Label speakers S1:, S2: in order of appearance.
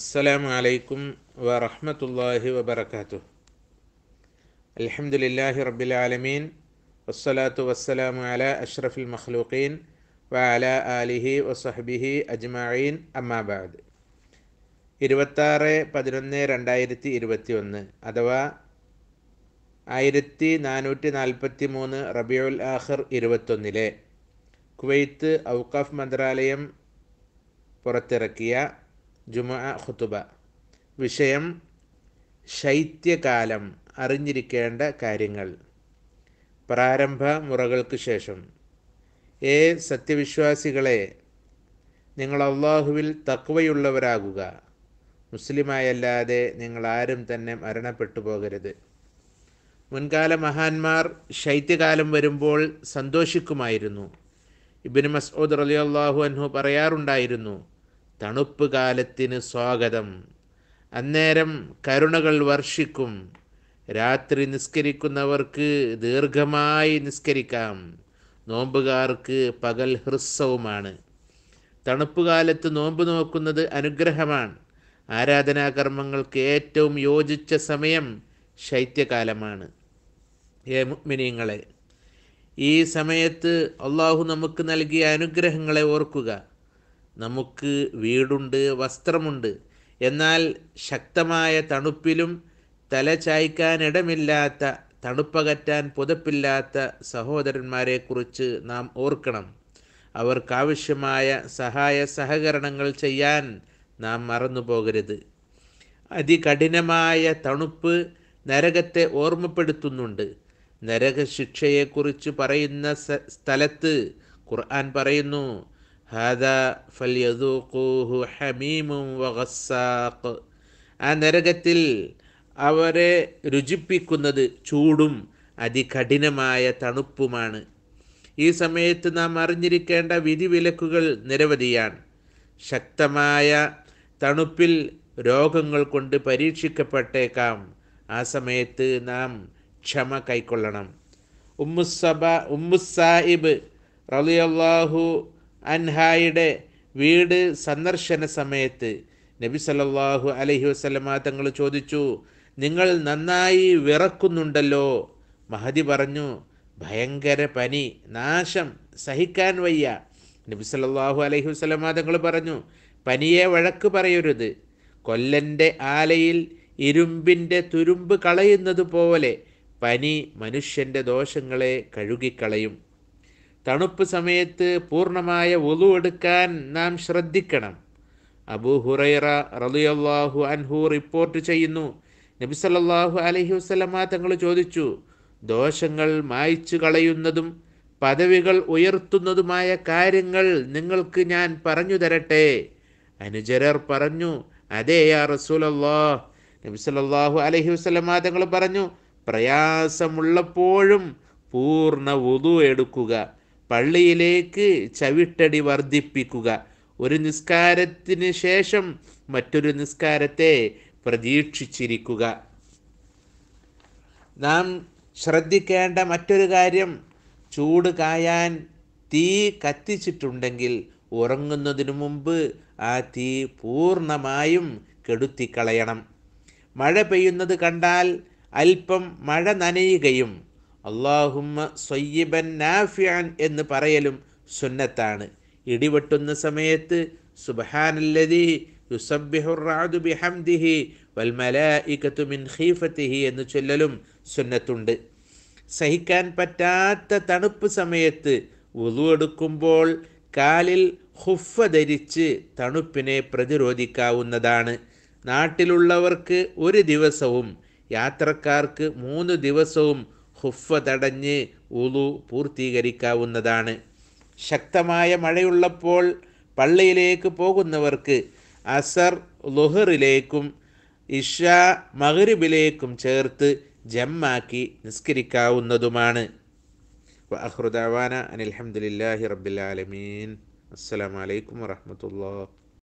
S1: السلام عليكم ورحمة الله وبركاته الحمد لله رب العالمين والصلاة والسلام على أشرف المخلوقين وعلى آله وصحبه أجمعين أما بعد ഇരുപത്താറ് പതിനൊന്ന് രണ്ടായിരത്തി ഇരുപത്തി ഒന്ന് അഥവാ ആയിരത്തി നാനൂറ്റി നാൽപ്പത്തി മൂന്ന് റബിയുൽ ആഖർ ഇരുപത്തൊന്നിലെ കുവൈത്ത് ഔക്കാഫ് മന്ത്രാലയം പുറത്തിറക്കിയ ജുമാ ഖുത്തുബ വിഷയം ശൈത്യകാലം അറിഞ്ഞിരിക്കേണ്ട കാര്യങ്ങൾ പ്രാരംഭ മുറകൾക്ക് ശേഷം ഏ സത്യവിശ്വാസികളെ നിങ്ങൾ അള്ളാഹുവിൽ തക്വയുള്ളവരാകുക മുസ്ലിമായല്ലാതെ നിങ്ങൾ ആരും തന്നെ മരണപ്പെട്ടു പോകരുത് മുൻകാല മഹാന്മാർ ശൈത്യകാലം വരുമ്പോൾ സന്തോഷിക്കുമായിരുന്നു ഇബിൻ മസ്ഊദ് റലി അള്ളാഹു അൻഹു പറയാറുണ്ടായിരുന്നു തണുപ്പ് കാലത്തിന് സ്വാഗതം അന്നേരം കരുണകൾ വർഷിക്കും രാത്രി നിസ്കരിക്കുന്നവർക്ക് ദീർഘമായി നിസ്കരിക്കാം നോമ്പുകാർക്ക് പകൽ ഹൃസ്വവുമാണ് കാലത്ത് നോമ്പ് നോക്കുന്നത് അനുഗ്രഹമാണ് ആരാധനാകർമ്മങ്ങൾക്ക് ഏറ്റവും യോജിച്ച സമയം ശൈത്യകാലമാണ് ഏ മിനിയങ്ങളെ ഈ സമയത്ത് അള്ളാഹു നമുക്ക് നൽകിയ അനുഗ്രഹങ്ങളെ ഓർക്കുക നമുക്ക് വീടുണ്ട് വസ്ത്രമുണ്ട് എന്നാൽ ശക്തമായ തണുപ്പിലും തല ചായ്ക്കാനിടമില്ലാത്ത തണുപ്പകറ്റാൻ പുതപ്പില്ലാത്ത സഹോദരന്മാരെക്കുറിച്ച് നാം ഓർക്കണം അവർക്കാവശ്യമായ സഹായ സഹകരണങ്ങൾ ചെയ്യാൻ നാം മറന്നു പോകരുത് അതികഠിനമായ തണുപ്പ് നരകത്തെ ഓർമ്മപ്പെടുത്തുന്നുണ്ട് നരകശിക്ഷയെക്കുറിച്ച് പറയുന്ന സ്ഥലത്ത് ഖുർആൻ പറയുന്നു ആ നരകത്തിൽ അവരെ രുചിപ്പിക്കുന്നത് ചൂടും അതികഠിനമായ തണുപ്പുമാണ് ഈ സമയത്ത് നാം അറിഞ്ഞിരിക്കേണ്ട വിധിവിലക്കുകൾ നിരവധിയാണ് ശക്തമായ തണുപ്പിൽ രോഗങ്ങൾ കൊണ്ട് പരീക്ഷിക്കപ്പെട്ടേക്കാം ആ സമയത്ത് നാം ക്ഷമ കൈക്കൊള്ളണം ഉമ്മുസബ ഉമ്മുസാഹിബ് റളിയല്ലാഹു അൻഹായുടെ വീട് സന്ദർശന സമയത്ത് നബി സല്ലാഹു അലഹി വസ്ലമ തങ്ങൾ ചോദിച്ചു നിങ്ങൾ നന്നായി വിറക്കുന്നുണ്ടല്ലോ മഹതി പറഞ്ഞു ഭയങ്കര പനി നാശം സഹിക്കാൻ വയ്യ നബി സല്ലാഹു അലഹി വസ്ലമ തങ്ങൾ പറഞ്ഞു പനിയെ വഴക്ക് പറയരുത് കൊല്ലൻ്റെ ആലയിൽ ഇരുമ്പിൻ്റെ തുരുമ്പ് കളയുന്നത് പോലെ പനി മനുഷ്യൻ്റെ ദോഷങ്ങളെ കഴുകിക്കളയും തണുപ്പ് സമയത്ത് പൂർണ്ണമായ ഒതു എടുക്കാൻ നാം ശ്രദ്ധിക്കണം അബൂ ഹുറൈറ റലിയല്ലാഹു അൻഹു റിപ്പോർട്ട് ചെയ്യുന്നു നബി അലഹി വസ്ലമ തങ്ങൾ ചോദിച്ചു ദോഷങ്ങൾ മായ്ച്ചു കളയുന്നതും പദവികൾ ഉയർത്തുന്നതുമായ കാര്യങ്ങൾ നിങ്ങൾക്ക് ഞാൻ പറഞ്ഞു തരട്ടെ അനുചരർ പറഞ്ഞു അതേ യാ റസൂലല്ലാ നബി സല്ലാഹു അലഹി വസ്ലമ തങ്ങൾ പറഞ്ഞു പ്രയാസമുള്ളപ്പോഴും പൂർണ്ണ ഉതു എടുക്കുക പള്ളിയിലേക്ക് ചവിട്ടടി വർദ്ധിപ്പിക്കുക ഒരു നിസ്കാരത്തിന് ശേഷം മറ്റൊരു നിസ്കാരത്തെ പ്രതീക്ഷിച്ചിരിക്കുക നാം ശ്രദ്ധിക്കേണ്ട മറ്റൊരു കാര്യം ചൂട് കായാൻ തീ കത്തിച്ചിട്ടുണ്ടെങ്കിൽ ഉറങ്ങുന്നതിനു മുമ്പ് ആ തീ പൂർണ്ണമായും കെടുത്തിക്കളയണം മഴ പെയ്യുന്നത് കണ്ടാൽ അല്പം മഴ നനയുകയും അള്ളാഹുമ്മ സൊയ്യിബൻ നാഫിയാൻ എന്ന് പറയലും സുന്നത്താണ് ഇടിവെട്ടുന്ന സമയത്ത് സുബഹാനല്ലതി യുസബ്ബിഹുറാദു ബിഹംദിഹി വൽമലായിക്കത്തു മിൻ ഖീഫത്തിഹി എന്ന് ചൊല്ലലും സുന്നത്തുണ്ട് സഹിക്കാൻ പറ്റാത്ത തണുപ്പ് സമയത്ത് വുളു എടുക്കുമ്പോൾ കാലിൽ ഹുഫ ധരിച്ച് തണുപ്പിനെ പ്രതിരോധിക്കാവുന്നതാണ് നാട്ടിലുള്ളവർക്ക് ഒരു ദിവസവും യാത്രക്കാർക്ക് മൂന്ന് ദിവസവും ഹുഫ തടഞ്ഞ് ഉളു പൂർത്തീകരിക്കാവുന്നതാണ് ശക്തമായ മഴയുള്ളപ്പോൾ പള്ളിയിലേക്ക് പോകുന്നവർക്ക് അസർ ലുഹറിലേക്കും ഇഷ മഹ്രിബിലേക്കും ചേർത്ത് ജമ്മാക്കി നിസ്കരിക്കാവുന്നതുമാണ് അഹ്റുദാന അനിൽഹമുല്ലാഹി റബ്ബിലാലമീൻ അസ്സാം വലൈക്കും വാഹമത്തല്ലാ